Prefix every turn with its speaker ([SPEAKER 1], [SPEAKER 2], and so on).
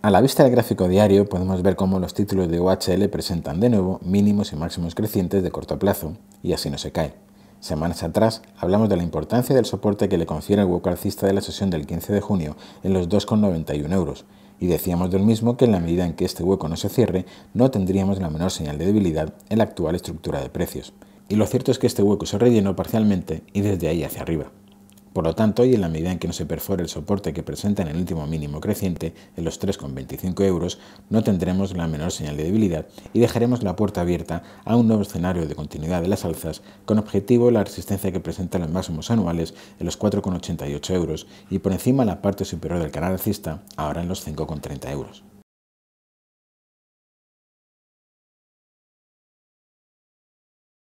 [SPEAKER 1] A la vista del gráfico diario podemos ver cómo los títulos de UHL presentan de nuevo mínimos y máximos crecientes de corto plazo, y así no se cae. Semanas atrás hablamos de la importancia del soporte que le confiere el hueco alcista de la sesión del 15 de junio en los 2,91 euros, y decíamos del mismo que en la medida en que este hueco no se cierre, no tendríamos la menor señal de debilidad en la actual estructura de precios. Y lo cierto es que este hueco se rellenó parcialmente y desde ahí hacia arriba. Por lo tanto, y en la medida en que no se perfore el soporte que presenta en el último mínimo creciente, en los 3,25 euros, no tendremos la menor señal de debilidad y dejaremos la puerta abierta a un nuevo escenario de continuidad de las alzas, con objetivo la resistencia que presenta los máximos anuales en los 4,88 euros y por encima la parte superior del canal alcista, ahora en los 5,30 euros.